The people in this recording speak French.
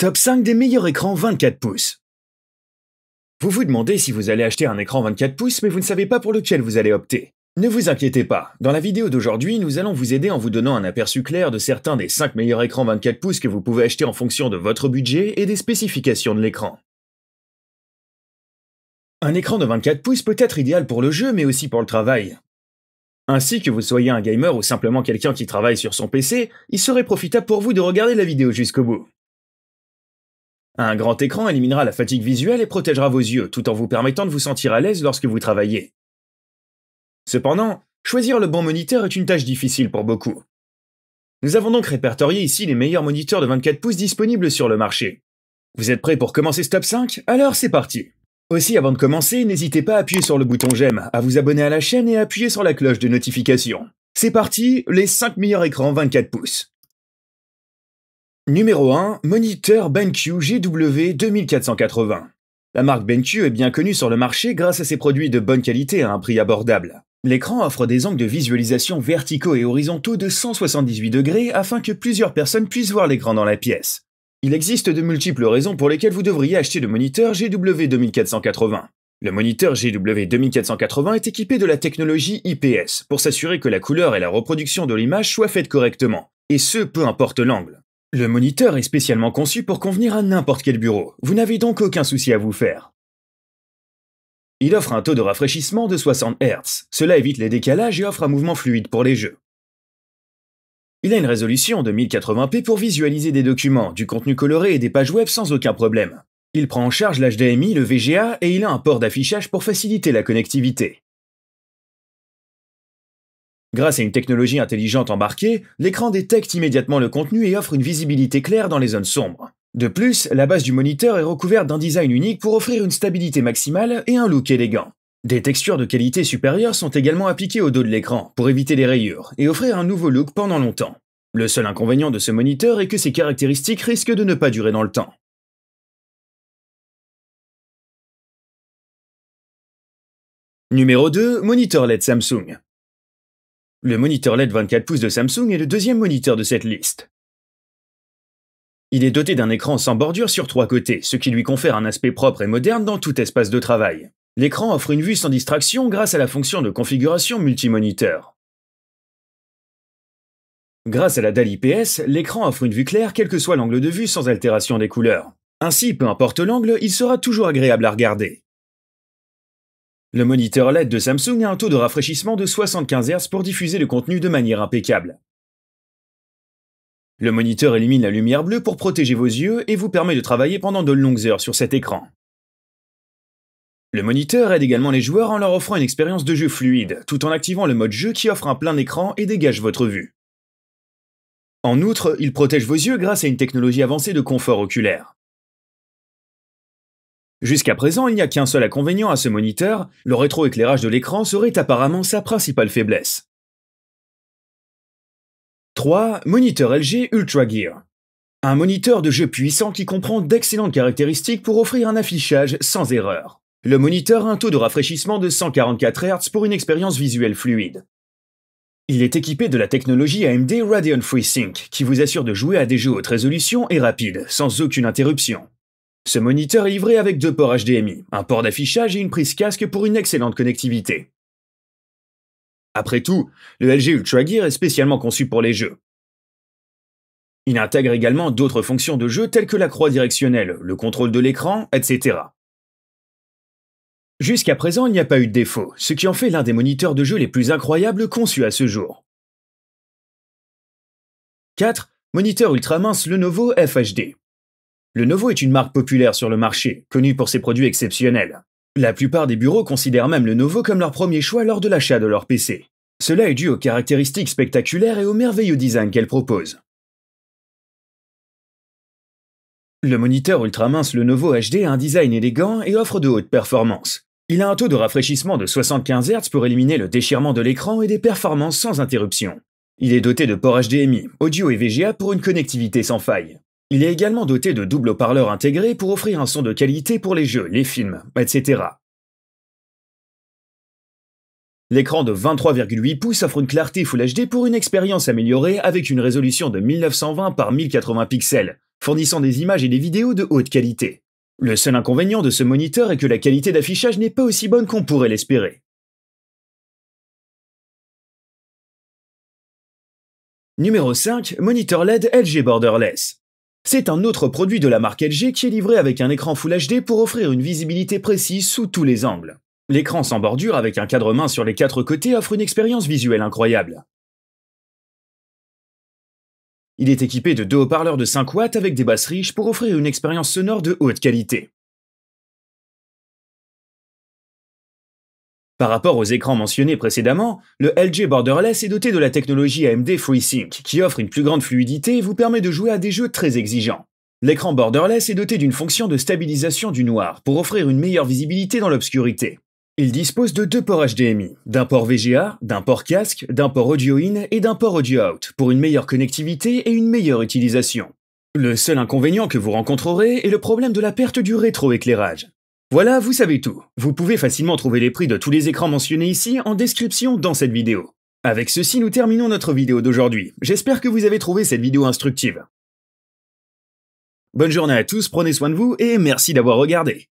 Top 5 des meilleurs écrans 24 pouces. Vous vous demandez si vous allez acheter un écran 24 pouces mais vous ne savez pas pour lequel vous allez opter. Ne vous inquiétez pas, dans la vidéo d'aujourd'hui, nous allons vous aider en vous donnant un aperçu clair de certains des 5 meilleurs écrans 24 pouces que vous pouvez acheter en fonction de votre budget et des spécifications de l'écran. Un écran de 24 pouces peut être idéal pour le jeu mais aussi pour le travail. Ainsi que vous soyez un gamer ou simplement quelqu'un qui travaille sur son PC, il serait profitable pour vous de regarder la vidéo jusqu'au bout. Un grand écran éliminera la fatigue visuelle et protégera vos yeux tout en vous permettant de vous sentir à l'aise lorsque vous travaillez. Cependant, choisir le bon moniteur est une tâche difficile pour beaucoup. Nous avons donc répertorié ici les meilleurs moniteurs de 24 pouces disponibles sur le marché. Vous êtes prêts pour commencer ce top 5 Alors c'est parti Aussi, avant de commencer, n'hésitez pas à appuyer sur le bouton j'aime, à vous abonner à la chaîne et à appuyer sur la cloche de notification. C'est parti, les 5 meilleurs écrans 24 pouces. Numéro 1, moniteur BenQ GW 2480. La marque BenQ est bien connue sur le marché grâce à ses produits de bonne qualité à un prix abordable. L'écran offre des angles de visualisation verticaux et horizontaux de 178 degrés afin que plusieurs personnes puissent voir l'écran dans la pièce. Il existe de multiples raisons pour lesquelles vous devriez acheter le moniteur GW 2480. Le moniteur GW 2480 est équipé de la technologie IPS pour s'assurer que la couleur et la reproduction de l'image soient faites correctement, et ce peu importe l'angle. Le moniteur est spécialement conçu pour convenir à n'importe quel bureau, vous n'avez donc aucun souci à vous faire. Il offre un taux de rafraîchissement de 60 Hz, cela évite les décalages et offre un mouvement fluide pour les jeux. Il a une résolution de 1080p pour visualiser des documents, du contenu coloré et des pages web sans aucun problème. Il prend en charge l'HDMI, le VGA et il a un port d'affichage pour faciliter la connectivité. Grâce à une technologie intelligente embarquée, l'écran détecte immédiatement le contenu et offre une visibilité claire dans les zones sombres. De plus, la base du moniteur est recouverte d'un design unique pour offrir une stabilité maximale et un look élégant. Des textures de qualité supérieure sont également appliquées au dos de l'écran pour éviter les rayures et offrir un nouveau look pendant longtemps. Le seul inconvénient de ce moniteur est que ses caractéristiques risquent de ne pas durer dans le temps. Numéro 2, moniteur LED Samsung. Le moniteur LED 24 pouces de Samsung est le deuxième moniteur de cette liste. Il est doté d'un écran sans bordure sur trois côtés, ce qui lui confère un aspect propre et moderne dans tout espace de travail. L'écran offre une vue sans distraction grâce à la fonction de configuration multimoniteur. Grâce à la dalle IPS, l'écran offre une vue claire quel que soit l'angle de vue sans altération des couleurs. Ainsi, peu importe l'angle, il sera toujours agréable à regarder. Le moniteur LED de Samsung a un taux de rafraîchissement de 75 Hz pour diffuser le contenu de manière impeccable. Le moniteur élimine la lumière bleue pour protéger vos yeux et vous permet de travailler pendant de longues heures sur cet écran. Le moniteur aide également les joueurs en leur offrant une expérience de jeu fluide, tout en activant le mode jeu qui offre un plein écran et dégage votre vue. En outre, il protège vos yeux grâce à une technologie avancée de confort oculaire. Jusqu'à présent, il n'y a qu'un seul inconvénient à ce moniteur, le rétroéclairage de l'écran serait apparemment sa principale faiblesse. 3. Moniteur LG Ultra Gear. Un moniteur de jeu puissant qui comprend d'excellentes caractéristiques pour offrir un affichage sans erreur. Le moniteur a un taux de rafraîchissement de 144 Hz pour une expérience visuelle fluide. Il est équipé de la technologie AMD Radeon FreeSync qui vous assure de jouer à des jeux haute résolution et rapide, sans aucune interruption. Ce moniteur est livré avec deux ports HDMI, un port d'affichage et une prise casque pour une excellente connectivité. Après tout, le LG Ultra Gear est spécialement conçu pour les jeux. Il intègre également d'autres fonctions de jeu telles que la croix directionnelle, le contrôle de l'écran, etc. Jusqu'à présent, il n'y a pas eu de défaut, ce qui en fait l'un des moniteurs de jeu les plus incroyables conçus à ce jour. 4. Moniteur ultra mince Lenovo FHD. Le Novo est une marque populaire sur le marché, connue pour ses produits exceptionnels. La plupart des bureaux considèrent même le Novo comme leur premier choix lors de l'achat de leur PC. Cela est dû aux caractéristiques spectaculaires et au merveilleux design qu'elle propose. Le moniteur ultra Le Lenovo HD a un design élégant et offre de hautes performances. Il a un taux de rafraîchissement de 75 Hz pour éliminer le déchirement de l'écran et des performances sans interruption. Il est doté de ports HDMI, audio et VGA pour une connectivité sans faille. Il est également doté de double haut-parleurs intégrés pour offrir un son de qualité pour les jeux, les films, etc. L'écran de 23,8 pouces offre une clarté Full HD pour une expérience améliorée avec une résolution de 1920 par 1080 pixels, fournissant des images et des vidéos de haute qualité. Le seul inconvénient de ce moniteur est que la qualité d'affichage n'est pas aussi bonne qu'on pourrait l'espérer. Numéro 5, moniteur LED LG Borderless. C'est un autre produit de la marque LG qui est livré avec un écran Full HD pour offrir une visibilité précise sous tous les angles. L'écran sans bordure avec un cadre main sur les quatre côtés offre une expérience visuelle incroyable. Il est équipé de deux haut-parleurs de 5 watts avec des basses riches pour offrir une expérience sonore de haute qualité. Par rapport aux écrans mentionnés précédemment, le LG Borderless est doté de la technologie AMD FreeSync, qui offre une plus grande fluidité et vous permet de jouer à des jeux très exigeants. L'écran borderless est doté d'une fonction de stabilisation du noir pour offrir une meilleure visibilité dans l'obscurité. Il dispose de deux ports HDMI, d'un port VGA, d'un port casque, d'un port audio-in et d'un port audio-out pour une meilleure connectivité et une meilleure utilisation. Le seul inconvénient que vous rencontrerez est le problème de la perte du rétroéclairage. Voilà, vous savez tout. Vous pouvez facilement trouver les prix de tous les écrans mentionnés ici en description dans cette vidéo. Avec ceci, nous terminons notre vidéo d'aujourd'hui. J'espère que vous avez trouvé cette vidéo instructive. Bonne journée à tous, prenez soin de vous et merci d'avoir regardé.